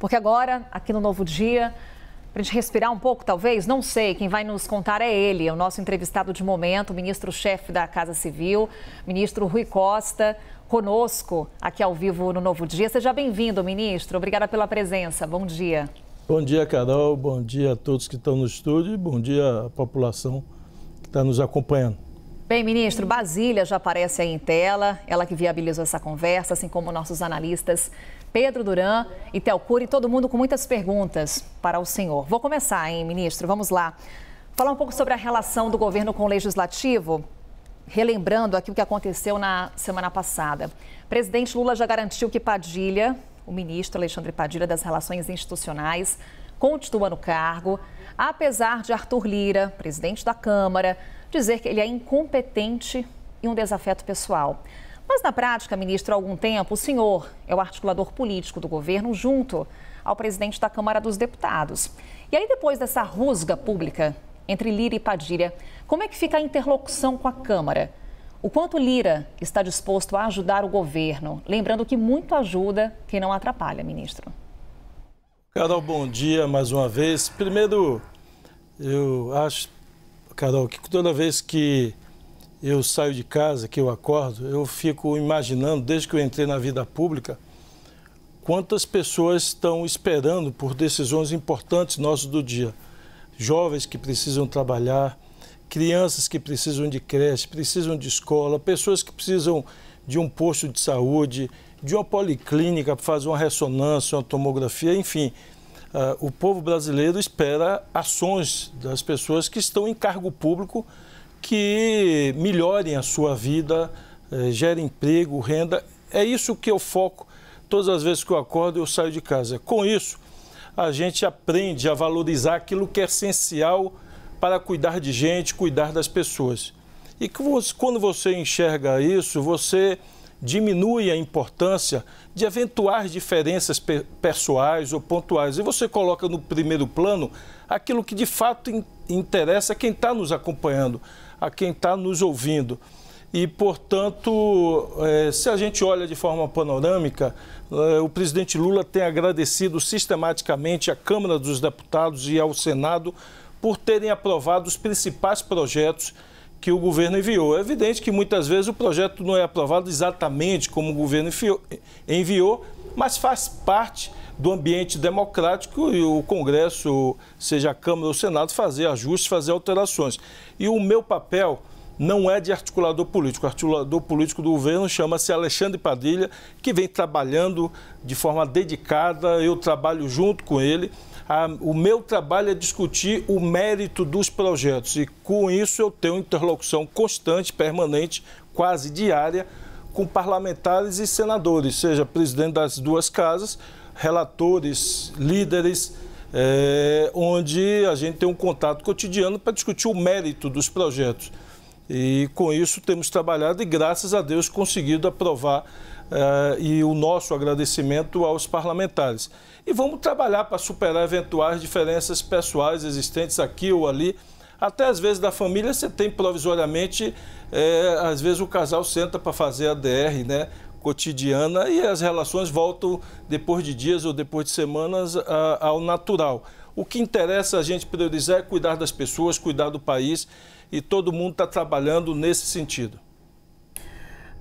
Porque agora, aqui no Novo Dia, para a gente respirar um pouco, talvez, não sei, quem vai nos contar é ele, é o nosso entrevistado de momento, o ministro-chefe da Casa Civil, ministro Rui Costa, conosco aqui ao vivo no Novo Dia. Seja bem-vindo, ministro. Obrigada pela presença. Bom dia. Bom dia, Carol. Bom dia a todos que estão no estúdio e bom dia à população que está nos acompanhando. Bem, ministro, Basília já aparece aí em tela, ela que viabilizou essa conversa, assim como nossos analistas Pedro Duran e Telcuri, todo mundo com muitas perguntas para o senhor. Vou começar, hein, ministro? Vamos lá. Falar um pouco sobre a relação do governo com o legislativo, relembrando aqui o que aconteceu na semana passada. O presidente Lula já garantiu que Padilha, o ministro Alexandre Padilha das Relações Institucionais, continua no cargo, apesar de Arthur Lira, presidente da Câmara, dizer que ele é incompetente e um desafeto pessoal. Mas na prática, ministro, há algum tempo o senhor é o articulador político do governo junto ao presidente da Câmara dos Deputados. E aí depois dessa rusga pública entre Lira e Padilha, como é que fica a interlocução com a Câmara? O quanto Lira está disposto a ajudar o governo? Lembrando que muito ajuda quem não atrapalha, ministro. Carol, bom dia mais uma vez. Primeiro, eu acho, Carol, que toda vez que eu saio de casa, que eu acordo, eu fico imaginando, desde que eu entrei na vida pública, quantas pessoas estão esperando por decisões importantes nossas do dia. Jovens que precisam trabalhar, crianças que precisam de creche, precisam de escola, pessoas que precisam de um posto de saúde, de uma policlínica para fazer uma ressonância, uma tomografia, enfim. Uh, o povo brasileiro espera ações das pessoas que estão em cargo público que melhorem a sua vida, eh, gerem emprego, renda. É isso que eu foco todas as vezes que eu acordo eu saio de casa. Com isso, a gente aprende a valorizar aquilo que é essencial para cuidar de gente, cuidar das pessoas. E quando você enxerga isso, você diminui a importância de eventuais diferenças pessoais ou pontuais. E você coloca no primeiro plano aquilo que de fato interessa quem está nos acompanhando, a quem está nos ouvindo. E, portanto, é, se a gente olha de forma panorâmica, é, o presidente Lula tem agradecido sistematicamente à Câmara dos Deputados e ao Senado por terem aprovado os principais projetos que o governo enviou. É evidente que muitas vezes o projeto não é aprovado exatamente como o governo enviou, mas faz parte do ambiente democrático e o Congresso, seja a Câmara ou o Senado, fazer ajustes, fazer alterações. E o meu papel não é de articulador político. O articulador político do governo chama-se Alexandre Padilha, que vem trabalhando de forma dedicada, eu trabalho junto com ele. O meu trabalho é discutir o mérito dos projetos e, com isso, eu tenho interlocução constante, permanente, quase diária com parlamentares e senadores, seja presidente das duas casas, relatores, líderes, é, onde a gente tem um contato cotidiano para discutir o mérito dos projetos. E com isso temos trabalhado e, graças a Deus, conseguido aprovar Uh, e o nosso agradecimento aos parlamentares. E vamos trabalhar para superar eventuais diferenças pessoais existentes aqui ou ali, até às vezes da família você tem provisoriamente, é, às vezes o casal senta para fazer a DR, né? cotidiana e as relações voltam depois de dias ou depois de semanas a, ao natural. O que interessa a gente priorizar é cuidar das pessoas, cuidar do país e todo mundo está trabalhando nesse sentido.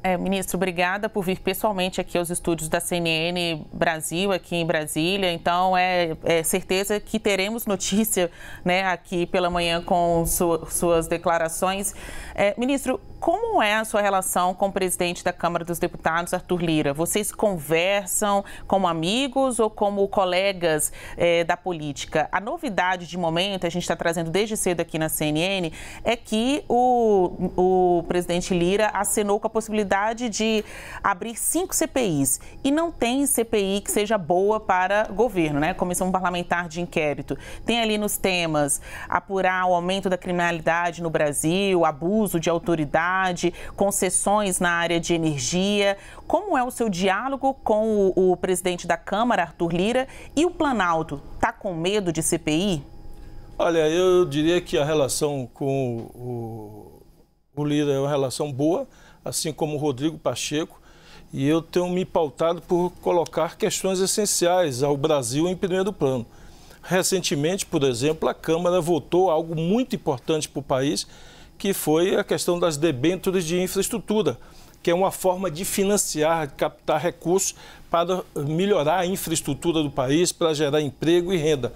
É, ministro, obrigada por vir pessoalmente aqui aos estúdios da CNN Brasil, aqui em Brasília. Então, é, é certeza que teremos notícia né, aqui pela manhã com su suas declarações. É, ministro, como é a sua relação com o presidente da Câmara dos Deputados, Arthur Lira? Vocês conversam como amigos ou como colegas é, da política? A novidade de momento, a gente está trazendo desde cedo aqui na CNN, é que o, o presidente Lira acenou com a possibilidade possibilidade de abrir cinco CPIs e não tem CPI que seja boa para governo, né? Comissão Parlamentar de Inquérito. Tem ali nos temas apurar o aumento da criminalidade no Brasil, abuso de autoridade, concessões na área de energia. Como é o seu diálogo com o, o presidente da Câmara, Arthur Lira, e o Planalto? Está com medo de CPI? Olha, eu diria que a relação com o, o Lira é uma relação boa assim como o Rodrigo Pacheco, e eu tenho me pautado por colocar questões essenciais ao Brasil em primeiro plano. Recentemente, por exemplo, a Câmara votou algo muito importante para o país, que foi a questão das debêntures de infraestrutura, que é uma forma de financiar, de captar recursos para melhorar a infraestrutura do país, para gerar emprego e renda.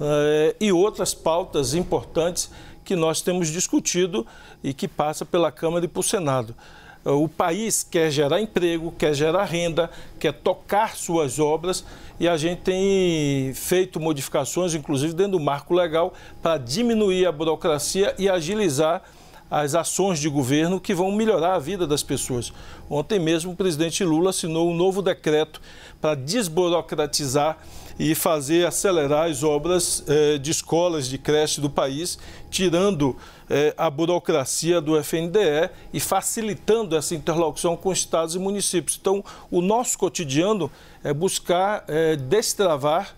Eh, e outras pautas importantes que nós temos discutido e que passa pela Câmara e pelo Senado. Ah, o país quer gerar emprego, quer gerar renda, quer tocar suas obras e a gente tem feito modificações, inclusive dentro do marco legal, para diminuir a burocracia e agilizar as ações de governo que vão melhorar a vida das pessoas. Ontem mesmo o presidente Lula assinou um novo decreto para desburocratizar e fazer acelerar as obras eh, de escolas de creche do país tirando eh, a burocracia do FNDE e facilitando essa interlocução com estados e municípios. Então, o nosso cotidiano é buscar eh, destravar,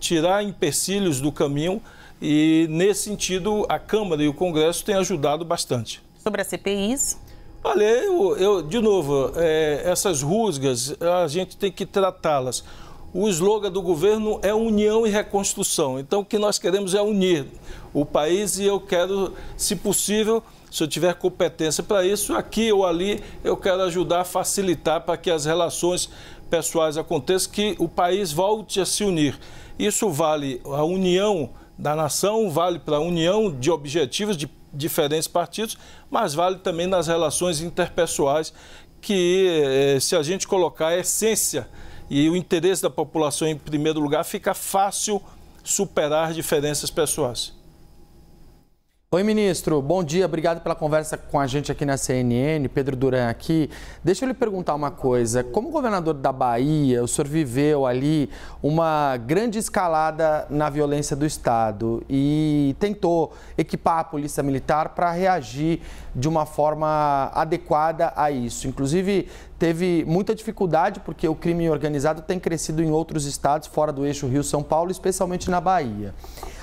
tirar empecilhos do caminho e, nesse sentido, a Câmara e o Congresso têm ajudado bastante. Sobre as CPIs? Olha, eu, eu de novo, eh, essas rusgas, a gente tem que tratá-las o slogan do governo é união e reconstrução. Então, o que nós queremos é unir o país e eu quero, se possível, se eu tiver competência para isso, aqui ou ali, eu quero ajudar a facilitar para que as relações pessoais aconteçam, que o país volte a se unir. Isso vale a união da nação, vale para a união de objetivos de diferentes partidos, mas vale também nas relações interpessoais, que eh, se a gente colocar a essência e o interesse da população em primeiro lugar, fica fácil superar diferenças pessoais. Oi, ministro. Bom dia. Obrigado pela conversa com a gente aqui na CNN. Pedro Duran aqui. Deixa eu lhe perguntar uma coisa. Como governador da Bahia, o senhor viveu ali uma grande escalada na violência do Estado e tentou equipar a Polícia Militar para reagir de uma forma adequada a isso. Inclusive, teve muita dificuldade porque o crime organizado tem crescido em outros estados fora do eixo Rio-São Paulo, especialmente na Bahia.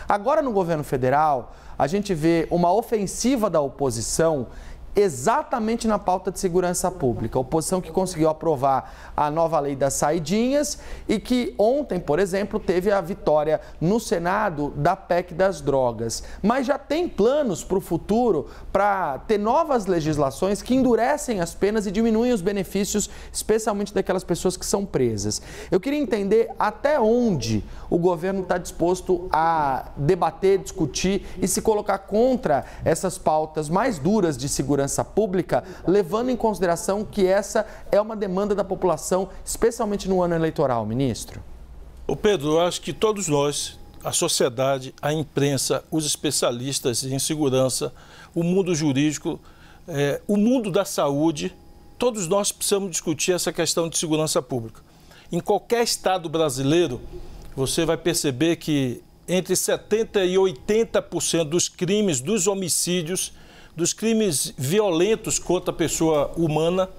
Agora, no governo federal a gente vê uma ofensiva da oposição exatamente na pauta de segurança pública. A oposição que conseguiu aprovar a nova lei das saidinhas e que ontem, por exemplo, teve a vitória no Senado da PEC das drogas. Mas já tem planos para o futuro para ter novas legislações que endurecem as penas e diminuem os benefícios, especialmente daquelas pessoas que são presas. Eu queria entender até onde o governo está disposto a debater, discutir e se colocar contra essas pautas mais duras de segurança segurança pública, levando em consideração que essa é uma demanda da população, especialmente no ano eleitoral, ministro? O Pedro, eu acho que todos nós, a sociedade, a imprensa, os especialistas em segurança, o mundo jurídico, é, o mundo da saúde, todos nós precisamos discutir essa questão de segurança pública. Em qualquer estado brasileiro, você vai perceber que entre 70% e 80% dos crimes, dos homicídios, dos crimes violentos contra a pessoa humana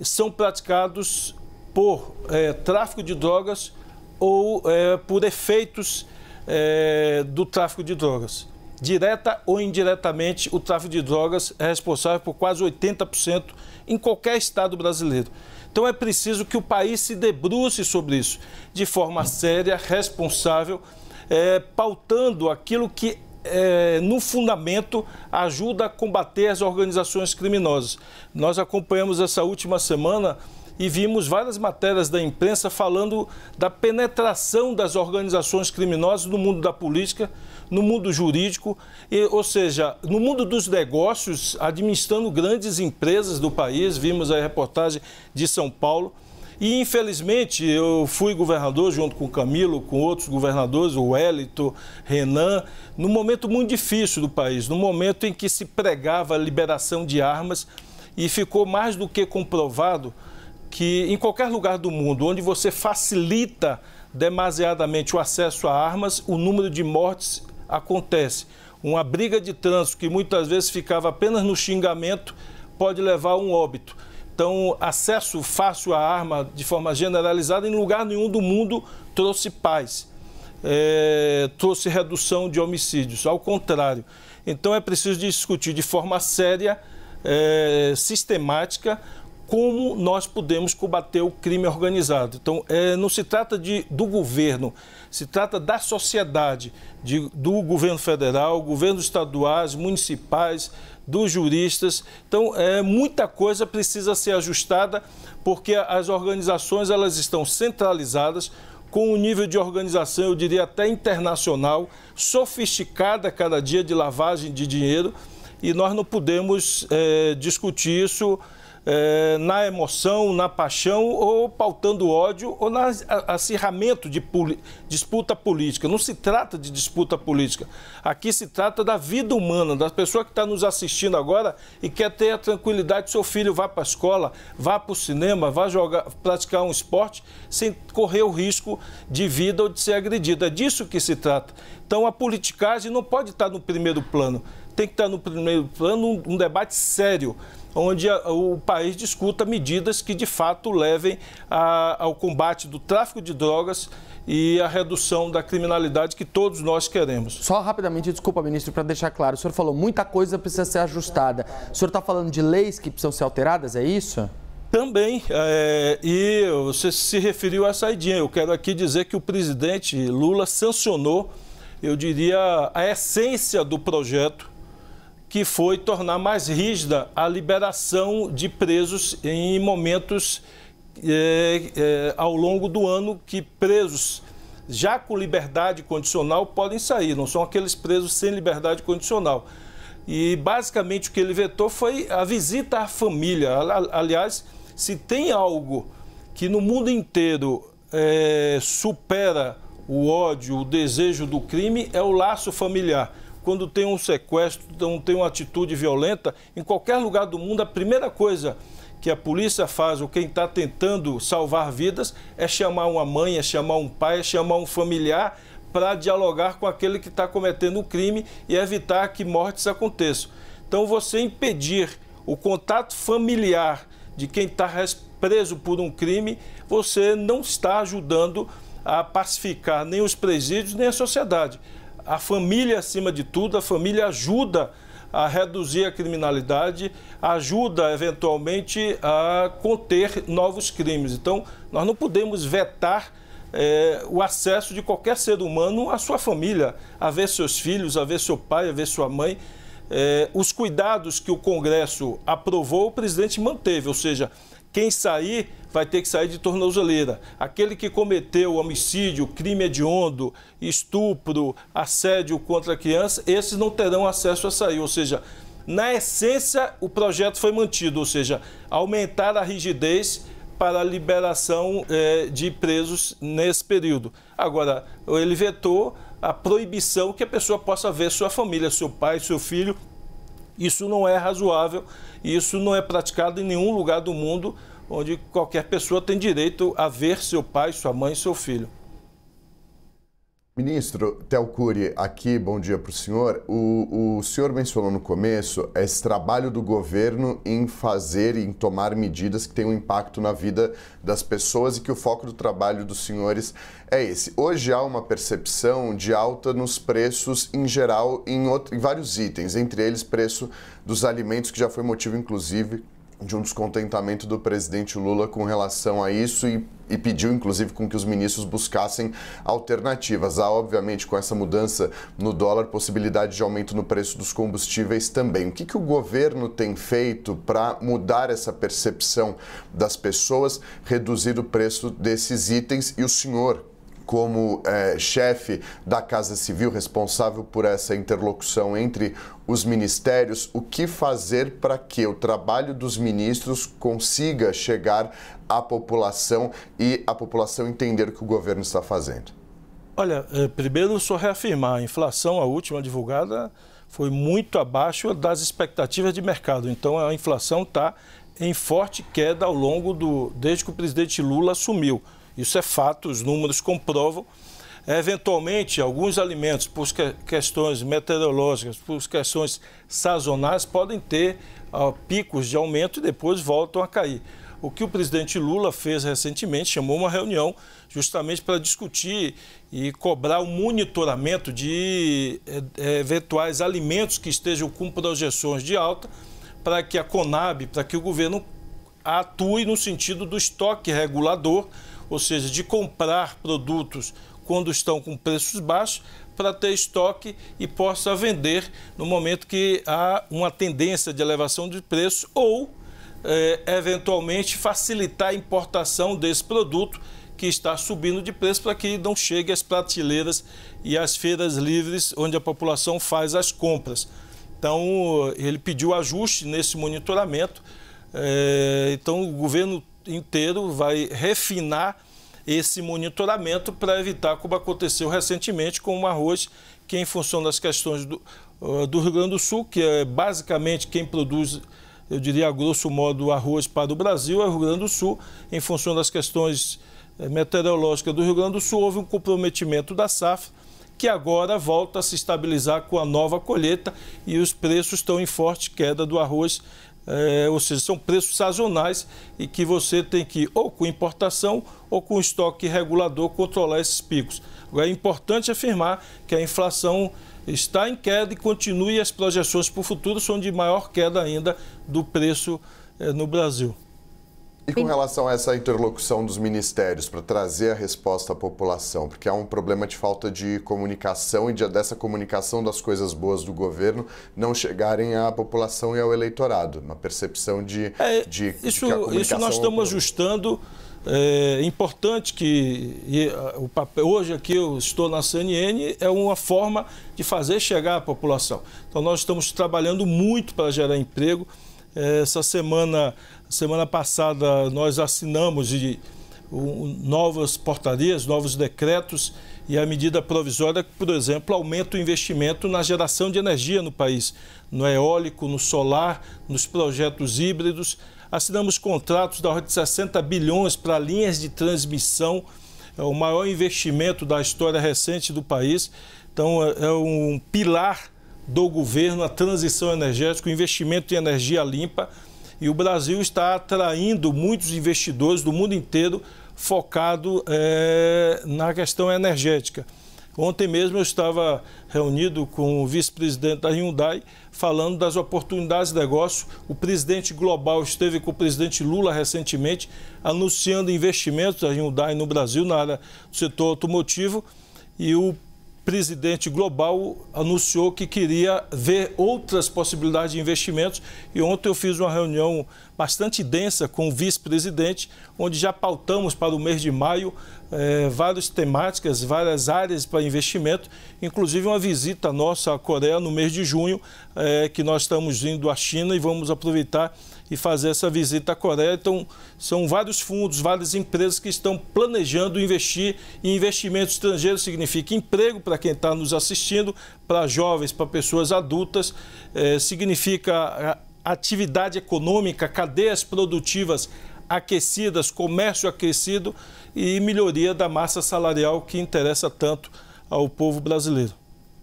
são praticados por é, tráfico de drogas ou é, por efeitos é, do tráfico de drogas. Direta ou indiretamente, o tráfico de drogas é responsável por quase 80% em qualquer estado brasileiro. Então é preciso que o país se debruce sobre isso de forma séria, responsável, é, pautando aquilo que é, no fundamento, ajuda a combater as organizações criminosas. Nós acompanhamos essa última semana e vimos várias matérias da imprensa falando da penetração das organizações criminosas no mundo da política, no mundo jurídico, e, ou seja, no mundo dos negócios, administrando grandes empresas do país. Vimos a reportagem de São Paulo. E, infelizmente, eu fui governador junto com Camilo, com outros governadores, o Wellington, Renan, num momento muito difícil do país, num momento em que se pregava a liberação de armas e ficou mais do que comprovado que em qualquer lugar do mundo onde você facilita demasiadamente o acesso a armas, o número de mortes acontece. Uma briga de trânsito que muitas vezes ficava apenas no xingamento pode levar a um óbito. Então, acesso fácil à arma de forma generalizada em lugar nenhum do mundo trouxe paz, é, trouxe redução de homicídios, ao contrário. Então, é preciso discutir de forma séria, é, sistemática, como nós podemos combater o crime organizado. Então, é, não se trata de, do governo, se trata da sociedade, de, do governo federal, governos estaduais, municipais, dos juristas. Então, é, muita coisa precisa ser ajustada, porque as organizações elas estão centralizadas, com um nível de organização, eu diria até internacional, sofisticada cada dia de lavagem de dinheiro, e nós não podemos é, discutir isso é, na emoção, na paixão, ou pautando ódio, ou no acirramento de disputa política. Não se trata de disputa política. Aqui se trata da vida humana, da pessoa que está nos assistindo agora e quer ter a tranquilidade que seu filho vá para a escola, vá para o cinema, vá jogar, praticar um esporte sem correr o risco de vida ou de ser agredido. É disso que se trata. Então a politicagem não pode estar no primeiro plano. Tem que estar no primeiro plano um, um debate sério onde o país discuta medidas que de fato levem a, ao combate do tráfico de drogas e a redução da criminalidade que todos nós queremos. Só rapidamente, desculpa, ministro, para deixar claro, o senhor falou muita coisa precisa ser ajustada. O senhor está falando de leis que precisam ser alteradas, é isso? Também, é, e você se referiu à saidinha. Eu quero aqui dizer que o presidente Lula sancionou, eu diria, a essência do projeto que foi tornar mais rígida a liberação de presos em momentos é, é, ao longo do ano que presos já com liberdade condicional podem sair, não são aqueles presos sem liberdade condicional. E basicamente o que ele vetou foi a visita à família. Aliás, se tem algo que no mundo inteiro é, supera o ódio, o desejo do crime, é o laço familiar quando tem um sequestro, então tem uma atitude violenta, em qualquer lugar do mundo, a primeira coisa que a polícia faz ou quem está tentando salvar vidas é chamar uma mãe, é chamar um pai, é chamar um familiar para dialogar com aquele que está cometendo o crime e evitar que mortes aconteçam. Então, você impedir o contato familiar de quem está preso por um crime, você não está ajudando a pacificar nem os presídios nem a sociedade a família acima de tudo, a família ajuda a reduzir a criminalidade, ajuda eventualmente a conter novos crimes. Então, nós não podemos vetar é, o acesso de qualquer ser humano à sua família, a ver seus filhos, a ver seu pai, a ver sua mãe. É, os cuidados que o Congresso aprovou, o presidente manteve, ou seja, quem sair vai ter que sair de tornozeleira. Aquele que cometeu homicídio, crime hediondo, estupro, assédio contra a criança, esses não terão acesso a sair. Ou seja, na essência, o projeto foi mantido, ou seja, aumentar a rigidez para a liberação é, de presos nesse período. Agora, ele vetou a proibição que a pessoa possa ver sua família, seu pai, seu filho. Isso não é razoável e isso não é praticado em nenhum lugar do mundo onde qualquer pessoa tem direito a ver seu pai, sua mãe, seu filho. Ministro Telcuri, aqui, bom dia para o senhor. O senhor mencionou no começo esse trabalho do governo em fazer e em tomar medidas que tenham um impacto na vida das pessoas e que o foco do trabalho dos senhores é esse. Hoje há uma percepção de alta nos preços em geral em, outro, em vários itens, entre eles preço dos alimentos, que já foi motivo, inclusive, de um descontentamento do presidente Lula com relação a isso e, e, pediu, inclusive, com que os ministros buscassem alternativas. Há, obviamente, com essa mudança no dólar, possibilidade de aumento no preço dos combustíveis também. O que, que o governo tem feito para mudar essa percepção das pessoas, reduzir o preço desses itens? E o senhor, como é, chefe da Casa Civil responsável por essa interlocução entre os ministérios, o que fazer para que o trabalho dos ministros consiga chegar à população e a população entender o que o governo está fazendo? Olha, eh, primeiro só reafirmar, a inflação, a última divulgada, foi muito abaixo das expectativas de mercado. Então a inflação está em forte queda ao longo do. desde que o presidente Lula assumiu. Isso é fato, os números comprovam. Eventualmente, alguns alimentos, por questões meteorológicas, por questões sazonais, podem ter uh, picos de aumento e depois voltam a cair. O que o presidente Lula fez recentemente, chamou uma reunião justamente para discutir e cobrar o monitoramento de é, é, eventuais alimentos que estejam com projeções de alta, para que a Conab, para que o governo atue no sentido do estoque regulador ou seja, de comprar produtos quando estão com preços baixos para ter estoque e possa vender no momento que há uma tendência de elevação de preço ou é, eventualmente facilitar a importação desse produto que está subindo de preço para que não chegue às prateleiras e às feiras livres onde a população faz as compras. Então, ele pediu ajuste nesse monitoramento. É, então, o governo inteiro vai refinar esse monitoramento para evitar como aconteceu recentemente com o arroz, que é em função das questões do, ah, do Rio Grande do Sul, que é basicamente quem produz, eu diria, a grosso modo, arroz para o Brasil, é o Rio Grande do Sul, em função das questões eh, meteorológicas do Rio Grande do Sul, houve um comprometimento da safra, que agora volta a se estabilizar com a nova colheita e os preços estão em forte queda do arroz é, ou seja, são preços sazonais e que você tem que, ou com importação, ou com estoque regulador, controlar esses picos. Agora, é importante afirmar que a inflação está em queda e continue as projeções para o futuro são de maior queda ainda do preço é, no Brasil. E com relação a essa interlocução dos ministérios para trazer a resposta à população, porque há um problema de falta de comunicação e de, dessa comunicação das coisas boas do governo não chegarem à população e ao eleitorado, uma percepção de, é, de isso, isso nós estamos ajustando. É, é importante que e, o papel, hoje aqui eu estou na CNN é uma forma de fazer chegar à população. Então nós estamos trabalhando muito para gerar emprego. Essa semana, semana passada, nós assinamos de, um, novas portarias, novos decretos e a medida provisória, por exemplo, aumenta o investimento na geração de energia no país, no eólico, no solar, nos projetos híbridos. Assinamos contratos da ordem de 60 bilhões para linhas de transmissão, é o maior investimento da história recente do país. Então, é, é um pilar do governo a transição energética, o investimento em energia limpa. E o Brasil está atraindo muitos investidores do mundo inteiro focado é, na questão energética. Ontem mesmo eu estava reunido com o vice-presidente da Hyundai, falando das oportunidades de negócio. O presidente global esteve com o presidente Lula recentemente, anunciando investimentos da Hyundai no Brasil na área do setor automotivo. E o presidente global anunciou que queria ver outras possibilidades de investimentos e ontem eu fiz uma reunião bastante densa com o vice-presidente, onde já pautamos para o mês de maio é, várias temáticas, várias áreas para investimento, inclusive uma visita nossa à Coreia no mês de junho, é, que nós estamos indo à China e vamos aproveitar e fazer essa visita à Coreia. Então, são vários fundos, várias empresas que estão planejando investir e investimento estrangeiro significa emprego para quem está nos assistindo, para jovens, para pessoas adultas, é, significa atividade econômica, cadeias produtivas aquecidas, comércio aquecido e melhoria da massa salarial que interessa tanto ao povo brasileiro.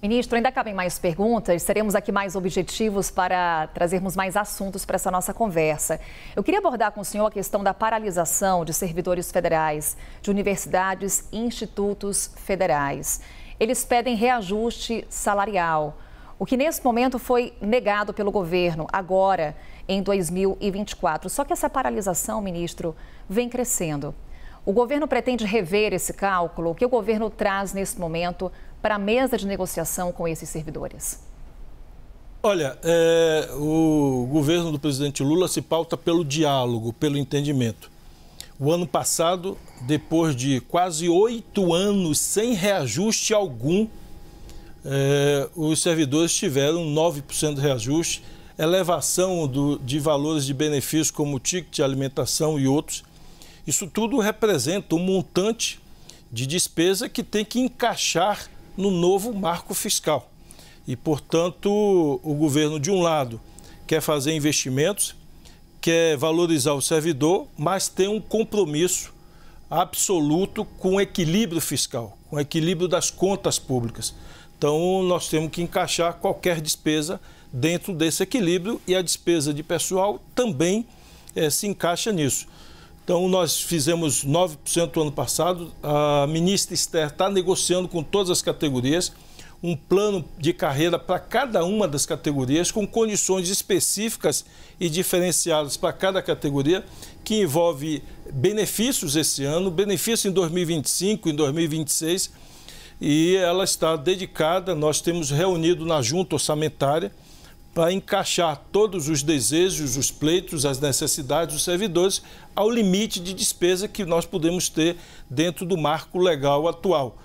Ministro, ainda cabem mais perguntas, seremos aqui mais objetivos para trazermos mais assuntos para essa nossa conversa. Eu queria abordar com o senhor a questão da paralisação de servidores federais, de universidades e institutos federais. Eles pedem reajuste salarial, o que nesse momento foi negado pelo governo. Agora, em 2024. Só que essa paralisação, ministro, vem crescendo. O governo pretende rever esse cálculo? O que o governo traz nesse momento para a mesa de negociação com esses servidores? Olha, é, o governo do presidente Lula se pauta pelo diálogo, pelo entendimento. O ano passado, depois de quase oito anos sem reajuste algum, é, os servidores tiveram 9% de reajuste elevação do, de valores de benefícios como ticket de alimentação e outros. Isso tudo representa um montante de despesa que tem que encaixar no novo marco fiscal. E, portanto, o governo, de um lado, quer fazer investimentos, quer valorizar o servidor, mas tem um compromisso absoluto com o equilíbrio fiscal, com o equilíbrio das contas públicas. Então, nós temos que encaixar qualquer despesa dentro desse equilíbrio e a despesa de pessoal também é, se encaixa nisso. Então, nós fizemos 9% no ano passado. A ministra Esther está negociando com todas as categorias um plano de carreira para cada uma das categorias, com condições específicas e diferenciadas para cada categoria, que envolve benefícios esse ano, benefício em 2025, em 2026, e ela está dedicada. Nós temos reunido na junta orçamentária para encaixar todos os desejos, os pleitos, as necessidades dos servidores ao limite de despesa que nós podemos ter dentro do marco legal atual.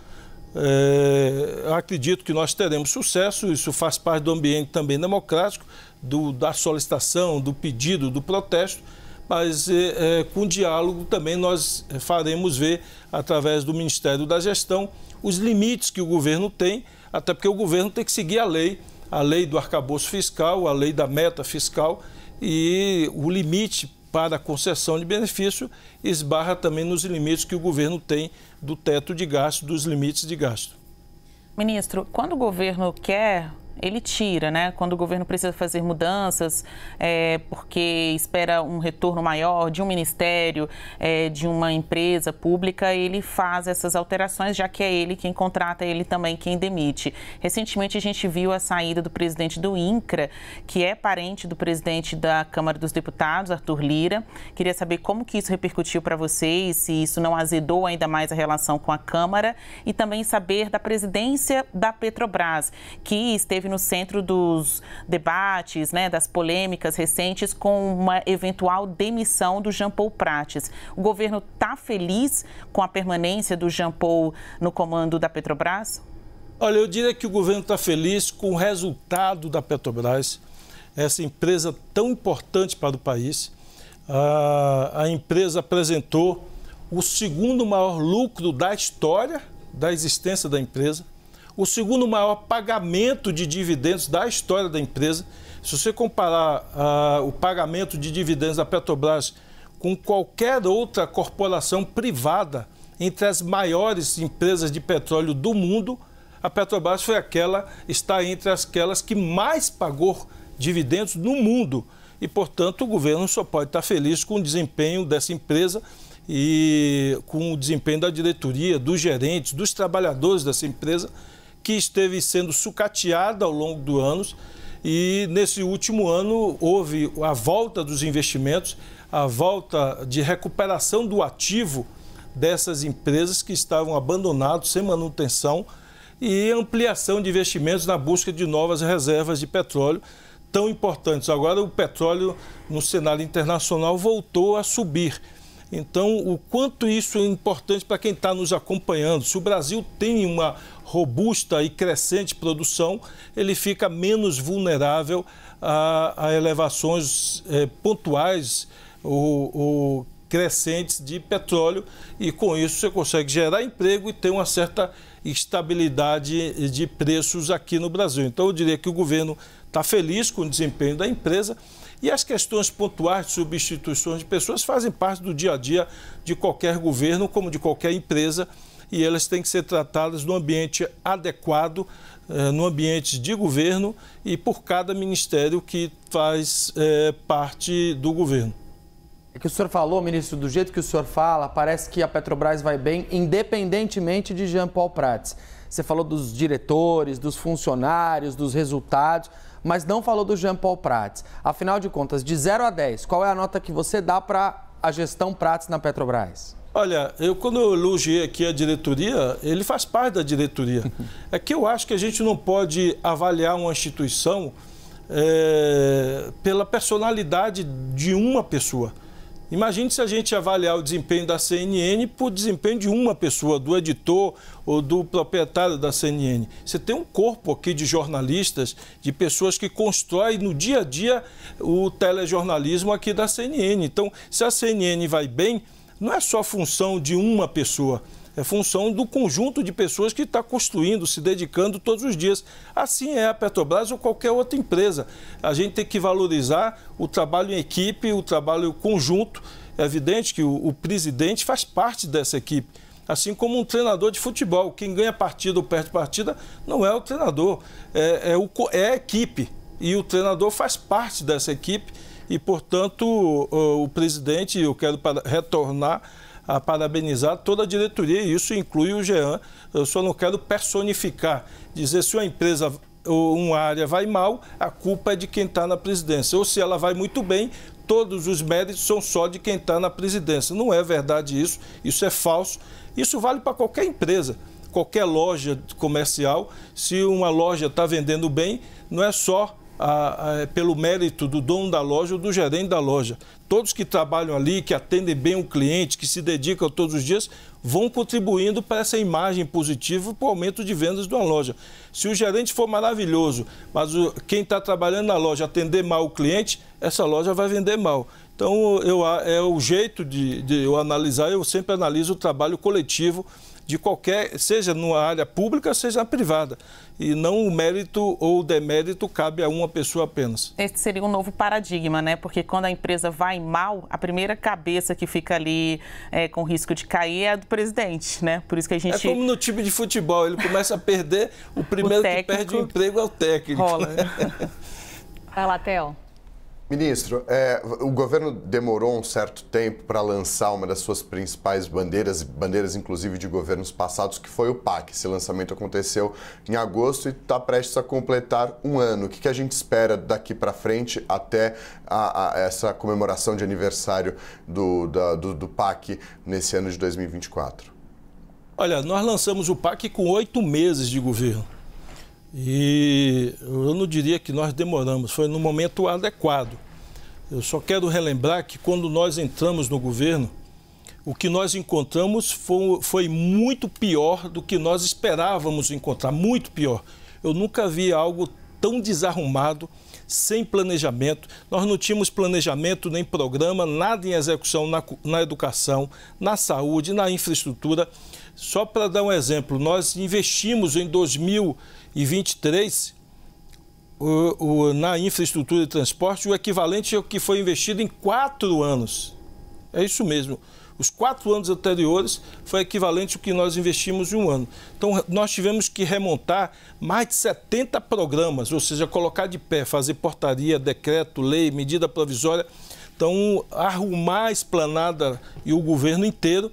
É, acredito que nós teremos sucesso, isso faz parte do ambiente também democrático, do, da solicitação, do pedido, do protesto, mas é, é com diálogo também nós faremos ver, através do Ministério da Gestão, os limites que o governo tem, até porque o governo tem que seguir a lei a lei do arcabouço fiscal, a lei da meta fiscal e o limite para a concessão de benefício esbarra também nos limites que o governo tem do teto de gasto, dos limites de gasto. Ministro, quando o governo quer ele tira, né? Quando o governo precisa fazer mudanças, é, porque espera um retorno maior de um ministério, é, de uma empresa pública, ele faz essas alterações, já que é ele quem contrata, ele também quem demite. Recentemente a gente viu a saída do presidente do INCRA, que é parente do presidente da Câmara dos Deputados, Arthur Lira. Queria saber como que isso repercutiu para vocês, se isso não azedou ainda mais a relação com a Câmara, e também saber da presidência da Petrobras, que esteve esteve no centro dos debates, né, das polêmicas recentes com uma eventual demissão do Jean Paul Prates. O governo está feliz com a permanência do Jean Paul no comando da Petrobras? Olha, eu diria que o governo está feliz com o resultado da Petrobras, essa empresa tão importante para o país. A, a empresa apresentou o segundo maior lucro da história da existência da empresa, o segundo maior pagamento de dividendos da história da empresa. Se você comparar uh, o pagamento de dividendos da Petrobras com qualquer outra corporação privada, entre as maiores empresas de petróleo do mundo, a Petrobras foi aquela, está entre aquelas que mais pagou dividendos no mundo. E, portanto, o governo só pode estar feliz com o desempenho dessa empresa e com o desempenho da diretoria, dos gerentes, dos trabalhadores dessa empresa que esteve sendo sucateada ao longo dos anos e nesse último ano houve a volta dos investimentos, a volta de recuperação do ativo dessas empresas que estavam abandonadas, sem manutenção, e ampliação de investimentos na busca de novas reservas de petróleo tão importantes. Agora, o petróleo no cenário internacional voltou a subir. Então, o quanto isso é importante para quem está nos acompanhando. Se o Brasil tem uma robusta e crescente produção, ele fica menos vulnerável a, a elevações é, pontuais ou, ou crescentes de petróleo e com isso você consegue gerar emprego e ter uma certa estabilidade de preços aqui no Brasil. Então eu diria que o governo está feliz com o desempenho da empresa e as questões pontuais de substituições de pessoas fazem parte do dia a dia de qualquer governo, como de qualquer empresa, e elas têm que ser tratadas no ambiente adequado, eh, no ambiente de governo e por cada ministério que faz eh, parte do governo. É que o senhor falou, ministro, do jeito que o senhor fala, parece que a Petrobras vai bem, independentemente de Jean Paul Prats. Você falou dos diretores, dos funcionários, dos resultados, mas não falou do Jean Paul Prats. Afinal de contas, de 0 a 10, qual é a nota que você dá para a gestão Prats na Petrobras? Olha, eu quando eu elogiei aqui a diretoria, ele faz parte da diretoria. É que eu acho que a gente não pode avaliar uma instituição é, pela personalidade de uma pessoa. Imagine se a gente avaliar o desempenho da CNN por desempenho de uma pessoa, do editor ou do proprietário da CNN. Você tem um corpo aqui de jornalistas, de pessoas que constroem no dia a dia o telejornalismo aqui da CNN. Então, se a CNN vai bem, não é só função de uma pessoa, é função do conjunto de pessoas que está construindo, se dedicando todos os dias. Assim é a Petrobras ou qualquer outra empresa. A gente tem que valorizar o trabalho em equipe, o trabalho conjunto. É evidente que o, o presidente faz parte dessa equipe Assim como um treinador de futebol, quem ganha partida ou perde partida não é o treinador, é, é, o, é a equipe. E o treinador faz parte dessa equipe e, portanto, o, o presidente, eu quero para, retornar a parabenizar toda a diretoria, e isso inclui o Jean. Eu só não quero personificar, dizer se uma empresa ou uma área vai mal, a culpa é de quem está na presidência. Ou se ela vai muito bem, todos os méritos são só de quem está na presidência. Não é verdade isso, isso é falso. Isso vale para qualquer empresa, qualquer loja comercial. Se uma loja está vendendo bem, não é só a, a, é pelo mérito do dono da loja ou do gerente da loja. Todos que trabalham ali, que atendem bem o cliente, que se dedicam todos os dias, vão contribuindo para essa imagem positiva, para o aumento de vendas de uma loja. Se o gerente for maravilhoso, mas o, quem está trabalhando na loja atender mal o cliente, essa loja vai vender mal. Então, eu, é o jeito de, de eu analisar, eu sempre analiso o trabalho coletivo de qualquer, seja numa área pública, seja privada. E não o mérito ou o demérito cabe a uma pessoa apenas. Este seria um novo paradigma, né? Porque quando a empresa vai mal, a primeira cabeça que fica ali é, com risco de cair é a do presidente, né? Por isso que a é gente. É como no time de futebol, ele começa a perder, o primeiro o técnico... que perde o emprego é o técnico. Rola. Né? Vai lá, Theo. Ministro, é, o governo demorou um certo tempo para lançar uma das suas principais bandeiras, bandeiras inclusive de governos passados, que foi o PAC. Esse lançamento aconteceu em agosto e está prestes a completar um ano. O que, que a gente espera daqui para frente até a, a essa comemoração de aniversário do, da, do, do PAC nesse ano de 2024? Olha, nós lançamos o PAC com oito meses de governo. E eu não diria que nós demoramos, foi no momento adequado. Eu só quero relembrar que quando nós entramos no governo, o que nós encontramos foi, foi muito pior do que nós esperávamos encontrar muito pior. Eu nunca vi algo tão desarrumado, sem planejamento. Nós não tínhamos planejamento nem programa, nada em execução na, na educação, na saúde, na infraestrutura. Só para dar um exemplo, nós investimos em 2023 o, o, na infraestrutura de transporte o equivalente ao que foi investido em quatro anos. É isso mesmo. Os quatro anos anteriores foi equivalente ao que nós investimos em um ano. Então, nós tivemos que remontar mais de 70 programas, ou seja, colocar de pé, fazer portaria, decreto, lei, medida provisória. Então, arrumar a esplanada e o governo inteiro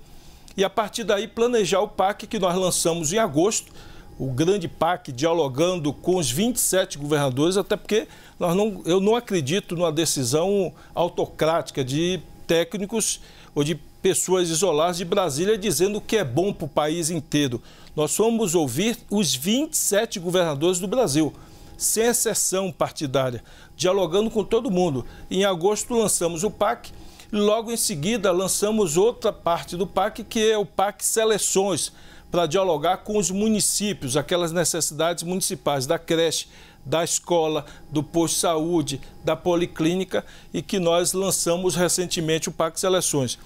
e a partir daí planejar o PAC que nós lançamos em agosto, o grande PAC dialogando com os 27 governadores, até porque nós não, eu não acredito numa decisão autocrática de técnicos ou de pessoas isoladas de Brasília dizendo o que é bom para o país inteiro. Nós fomos ouvir os 27 governadores do Brasil, sem exceção partidária, dialogando com todo mundo. Em agosto lançamos o PAC Logo em seguida, lançamos outra parte do PAC, que é o PAC Seleções, para dialogar com os municípios, aquelas necessidades municipais da creche, da escola, do posto de saúde, da policlínica e que nós lançamos recentemente o PAC Seleções.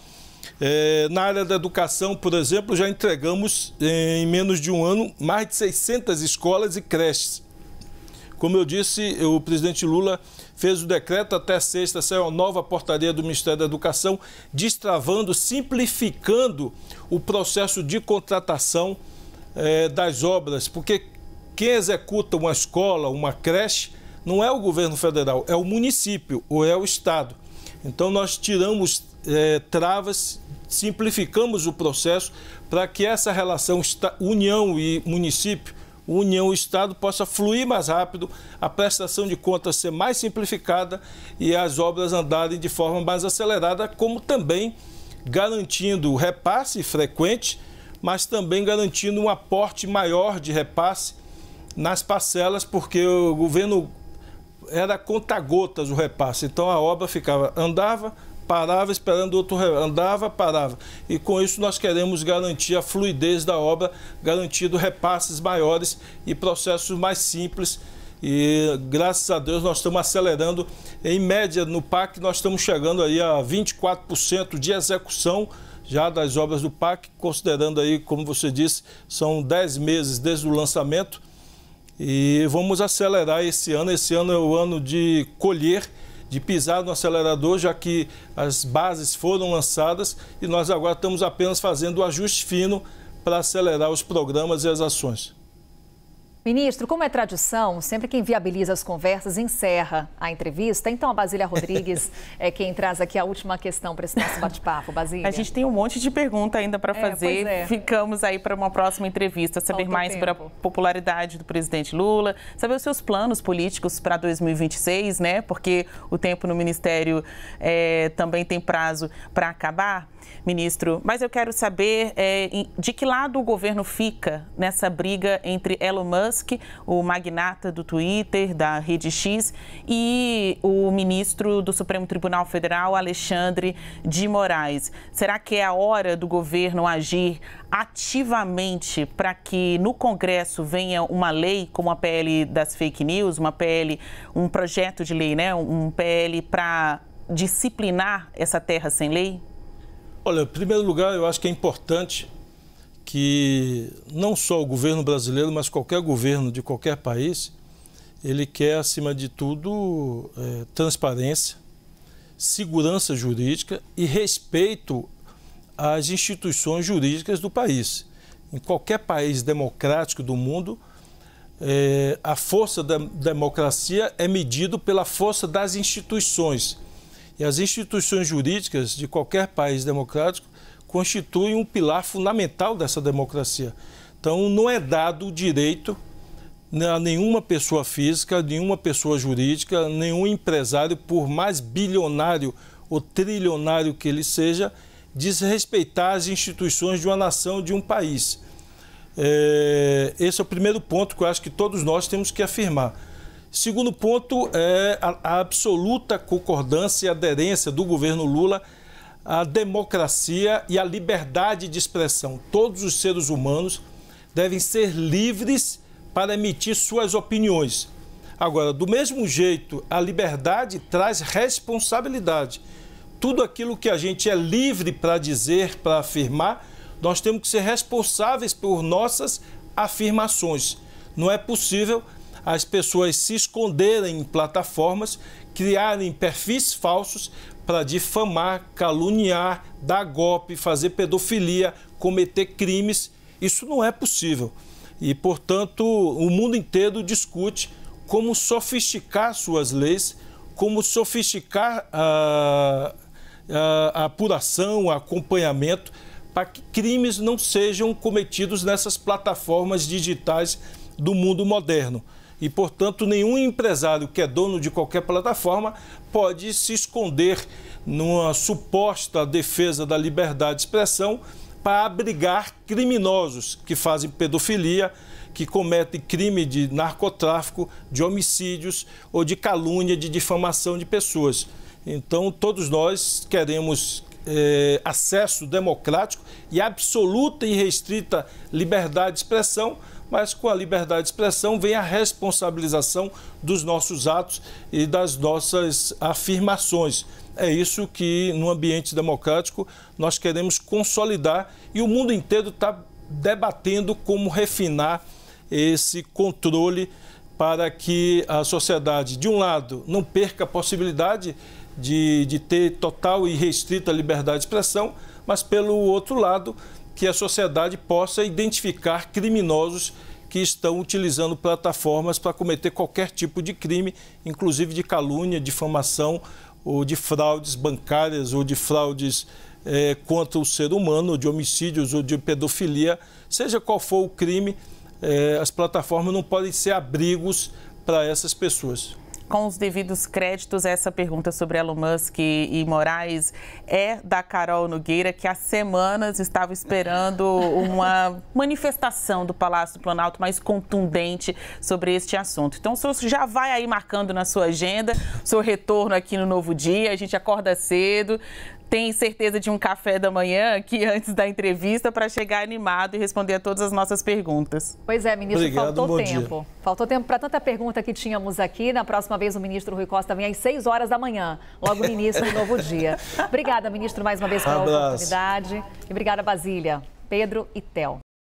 É, na área da educação, por exemplo, já entregamos em menos de um ano mais de 600 escolas e creches. Como eu disse, o presidente Lula fez o decreto até sexta, saiu a nova portaria do Ministério da Educação, destravando, simplificando o processo de contratação eh, das obras, porque quem executa uma escola, uma creche, não é o governo federal, é o município ou é o estado. Então nós tiramos eh, travas, simplificamos o processo para que essa relação União e município união Estado possa fluir mais rápido, a prestação de contas ser mais simplificada e as obras andarem de forma mais acelerada, como também garantindo repasse frequente, mas também garantindo um aporte maior de repasse nas parcelas, porque o governo era conta-gotas o repasse. Então a obra ficava andava, parava esperando outro andava, parava. E com isso nós queremos garantir a fluidez da obra, garantindo repasses maiores e processos mais simples. E graças a Deus nós estamos acelerando. Em média, no PAC, nós estamos chegando aí a 24% de execução já das obras do PAC, considerando aí, como você disse, são 10 meses desde o lançamento. E vamos acelerar esse ano. Esse ano é o ano de colher de pisar no acelerador, já que as bases foram lançadas e nós agora estamos apenas fazendo o ajuste fino para acelerar os programas e as ações. Ministro, como é tradição, sempre quem viabiliza as conversas encerra a entrevista. Então, a Basília Rodrigues é quem traz aqui a última questão para esse nosso bate-papo. Basília. A gente tem um monte de pergunta ainda para é, fazer. É, é. Ficamos aí para uma próxima entrevista, saber Falta mais sobre a popularidade do presidente Lula, saber os seus planos políticos para 2026, né? Porque o tempo no Ministério é, também tem prazo para acabar, ministro. Mas eu quero saber é, de que lado o governo fica nessa briga entre Elon Musk Musk, o magnata do Twitter, da Rede X, e o ministro do Supremo Tribunal Federal, Alexandre de Moraes. Será que é a hora do governo agir ativamente para que no Congresso venha uma lei como a PL das fake news, uma PL, um projeto de lei, né, um PL para disciplinar essa terra sem lei? Olha, em primeiro lugar, eu acho que é importante que não só o governo brasileiro, mas qualquer governo de qualquer país, ele quer, acima de tudo, é, transparência, segurança jurídica e respeito às instituições jurídicas do país. Em qualquer país democrático do mundo, é, a força da democracia é medida pela força das instituições. E as instituições jurídicas de qualquer país democrático constitui um pilar fundamental dessa democracia. Então, não é dado o direito a nenhuma pessoa física, nenhuma pessoa jurídica, nenhum empresário, por mais bilionário ou trilionário que ele seja, desrespeitar as instituições de uma nação, de um país. É, esse é o primeiro ponto que eu acho que todos nós temos que afirmar. Segundo ponto é a, a absoluta concordância e aderência do governo Lula a democracia e a liberdade de expressão. Todos os seres humanos devem ser livres para emitir suas opiniões. Agora, do mesmo jeito, a liberdade traz responsabilidade. Tudo aquilo que a gente é livre para dizer, para afirmar, nós temos que ser responsáveis por nossas afirmações. Não é possível as pessoas se esconderem em plataformas, criarem perfis falsos para difamar, caluniar, dar golpe, fazer pedofilia, cometer crimes. Isso não é possível. E, portanto, o mundo inteiro discute como sofisticar suas leis, como sofisticar a, ah, a, ah, a apuração, o acompanhamento, para que crimes não sejam cometidos nessas plataformas digitais do mundo moderno e, portanto, nenhum empresário que é dono de qualquer plataforma pode se esconder numa suposta defesa da liberdade de expressão para abrigar criminosos que fazem pedofilia, que cometem crime de narcotráfico, de homicídios ou de calúnia, de difamação de pessoas. Então, todos nós queremos é, acesso democrático e absoluta e restrita liberdade de expressão mas com a liberdade de expressão vem a responsabilização dos nossos atos e das nossas afirmações. É isso que, no ambiente democrático, nós queremos consolidar e o mundo inteiro está debatendo como refinar esse controle para que a sociedade, de um lado, não perca a possibilidade de, de ter total e restrita liberdade de expressão, mas, pelo outro lado, que a sociedade possa identificar criminosos que estão utilizando plataformas para cometer qualquer tipo de crime, inclusive de calúnia, difamação ou de fraudes bancárias ou de fraudes é, contra o ser humano, de homicídios ou de pedofilia, seja qual for o crime, é, as plataformas não podem ser abrigos para essas pessoas com os devidos créditos, essa pergunta sobre Elon Musk e, e Moraes é da Carol Nogueira, que há semanas estava esperando uma manifestação do Palácio do Planalto mais contundente sobre este assunto. Então, o senhor já vai aí marcando na sua agenda, seu retorno aqui no Novo Dia, a gente acorda cedo, tem certeza de um café da manhã aqui antes da entrevista para chegar animado e responder a todas as nossas perguntas. Pois é, ministro, Obrigado, faltou tempo. Dia. Faltou tempo para tanta pergunta que tínhamos aqui. Na próxima vez o ministro Rui Costa vem às 6 horas da manhã, logo no início do novo dia. Obrigada, ministro, mais uma vez pela Abraço. oportunidade. E obrigada, Basília, Pedro e Tel.